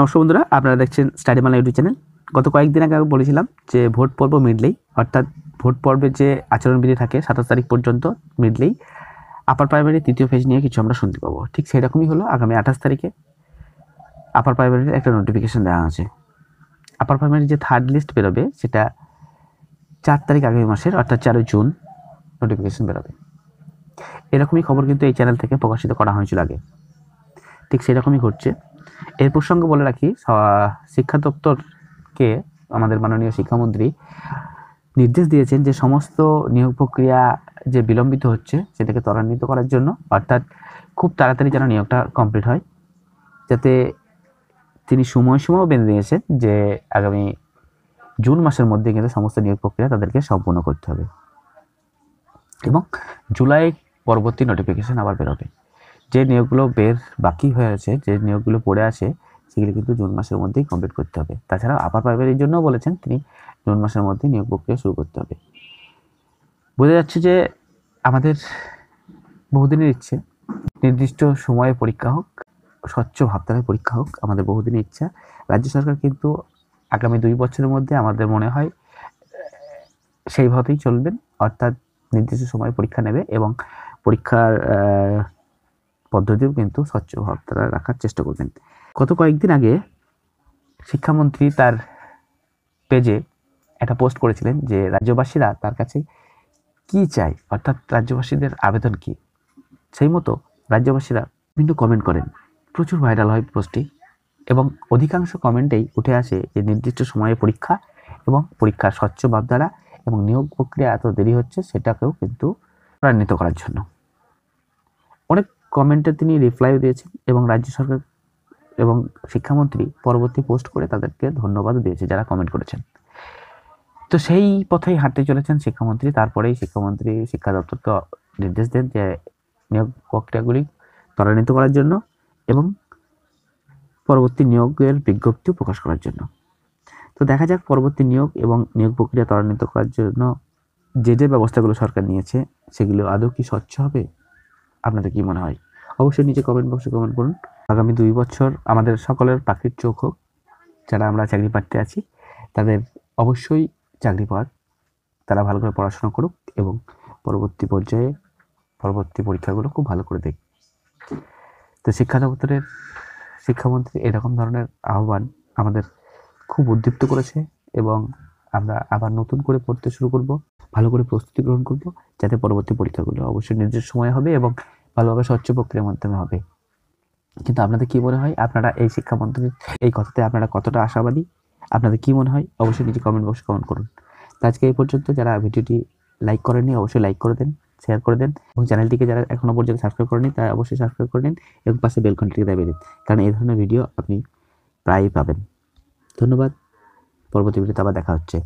নমস্কার বন্ধুরা আপনারা দেখছেন স্টাডি মালা ইউটিউব চ্যানেল গত কয়েকদিন আগে আমি বলেছিলাম যে ভোট পর্ব মিডলেই অর্থাৎ ভোট পর্বের যে আচরণবিধি থাকে সাতাশ তারিখ পর্যন্ত মিডলেই আপার প্রাইমারি তৃতীয় ফেজ নিয়ে কিছু আমরা শুনতে পাবো ঠিক সেই রকমই হলো আগামী আঠাশ তারিখে আপার প্রাইমারির একটা নোটিফিকেশান দেওয়া আছে আপার প্রাইমারির যে থার্ড লিস্ট বেরোবে সেটা চার তারিখ আগামী মাসের অর্থাৎ চারই জুন নোটিফিকেশান বেরোবে এরকমই খবর কিন্তু এই চ্যানেল থেকে প্রকাশিত করা হয়েছিল আগে ঠিক সেরকমই ঘটছে এর প্রসঙ্গে বলে রাখি শিক্ষা দপ্তরকে আমাদের মাননীয় শিক্ষামন্ত্রী নির্দেশ দিয়েছেন যে সমস্ত নিয়োগ প্রক্রিয়া যে বিলম্বিত হচ্ছে সেটাকে ত্বরান্বিত করার জন্য অর্থাৎ খুব তাড়াতাড়ি যেন নিয়োগটা কমপ্লিট হয় যাতে তিনি সময়সীমাও বেঁধে দিয়েছেন যে আগামী জুন মাসের মধ্যে কিন্তু সমস্ত নিয়োগ প্রক্রিয়া তাদেরকে সম্পূর্ণ করতে হবে এবং জুলাই পরবর্তী নোটিফিকেশান আবার বেরোবে যে নিয়োগগুলো বের বাকি হয়ে আছে যে নিয়োগগুলো পড়ে আছে সেগুলি কিন্তু জুন মাসের মধ্যেই কমপ্লিট করতে হবে তাছাড়া আপার প্রাইমারির জন্যও বলেছেন তিনি জুন মাসের মধ্যেই নিয়োগ প্রক্রিয়া শুরু করতে হবে বোঝা যাচ্ছে যে আমাদের বহুদিনের ইচ্ছে নির্দিষ্ট সময়ে পরীক্ষা হোক স্বচ্ছ ভাবধারায় পরীক্ষা হোক আমাদের বহুদিনের ইচ্ছা রাজ্য সরকার কিন্তু আগামী দুই বছরের মধ্যে আমাদের মনে হয় সেইভাবেই চলবেন অর্থাৎ নির্দিষ্ট সময়ে পরীক্ষা নেবে এবং পরীক্ষার পদ্ধতিও কিন্তু স্বচ্ছ ভাব তারা রাখার চেষ্টা করবেন গত কয়েকদিন আগে শিক্ষামন্ত্রী তার পেজে একটা পোস্ট করেছিলেন যে রাজ্যবাসীরা তার কাছে কি চাই অর্থাৎ রাজ্যবাসীদের আবেদন কি সেই মতো রাজ্যবাসীরা বিভিন্ন কমেন্ট করেন প্রচুর ভাইরাল হয় পোস্টটি এবং অধিকাংশ কমেন্টেই উঠে আসে যে নির্দিষ্ট সময়ে পরীক্ষা এবং পরীক্ষার স্বচ্ছ ভাব দ্বারা এবং নিয়োগ প্রক্রিয়া এত দেরি হচ্ছে সেটাকেও কিন্তু ত্বরান্বিত করার জন্য অনেক কমেন্টে তিনি রিপ্লাইও দিয়েছেন এবং রাজ্য সরকার এবং শিক্ষামন্ত্রী পরবর্তী পোস্ট করে তাদেরকে ধন্যবাদ দিয়েছে যারা কমেন্ট করেছেন তো সেই পথেই হাঁটতে চলেছেন শিক্ষামন্ত্রী তারপরেই শিক্ষামন্ত্রী শিক্ষা দপ্তরকে নির্দেশ দেন যে নিয়োগ প্রক্রিয়াগুলি ত্বরান্বিত করার জন্য এবং পরবর্তী নিয়োগের বিজ্ঞপ্তিও প্রকাশ করার জন্য তো দেখা যাক পরবর্তী নিয়োগ এবং নিয়োগ প্রক্রিয়া ত্বরান্বিত করার জন্য যে যে ব্যবস্থাগুলো সরকার নিয়েছে সেগুলো আদৌ কি স্বচ্ছ হবে আপনাদের কি মনে হয় অবশ্যই নিচে কমেন্ট বক্সে কমেন্ট করুন আগামী দুই বছর আমাদের সকলের পাখির চোখ হোক যারা আমরা চাকরি পাঠতে আছি তাদের অবশ্যই চাকরি পাওয়ার তারা ভালো করে পড়াশোনা করুক এবং পরবর্তী পর্যায়ে পরবর্তী পরীক্ষাগুলো খুব ভালো করে দেখ তো শিক্ষা দপ্তরের শিক্ষামন্ত্রী এরকম ধরনের আহ্বান আমাদের খুব উদ্দীপ্ত করেছে এবং আমরা আবার নতুন করে পড়তে শুরু করব ভালো করে প্রস্তুতি গ্রহণ করব যাতে পরবর্তী পরীক্ষাগুলো অবশ্যই নির্দিষ্ট সময় হবে এবং ভালোভাবে স্বচ্ছ প্রক্রিয়ার মাধ্যমে হবে কিন্তু আপনাদের কি মনে হয় আপনারা এই শিক্ষামন্ত্রীর এই কথাতে আপনারা কতটা আশাবাদী আপনাদের কি মনে হয় অবশ্যই নিজে কমেন্ট বক্সে কমেন্ট করুন তো আজকে এই পর্যন্ত যারা ভিডিওটি লাইক করেনি অবশ্যই লাইক করে দেন শেয়ার করে দেন এবং চ্যানেলটিকে যারা এখনও পর্যন্ত সাবস্ক্রাইব করেনি তারা অবশ্যই সাবস্ক্রাইব করে নিন এবং পাশে বেলকনটিকে দাবি দিন কারণ এই ধরনের ভিডিও আপনি প্রায়ই পাবেন ধন্যবাদ পরবর্তী ভিডিওতে আবার দেখা হচ্ছে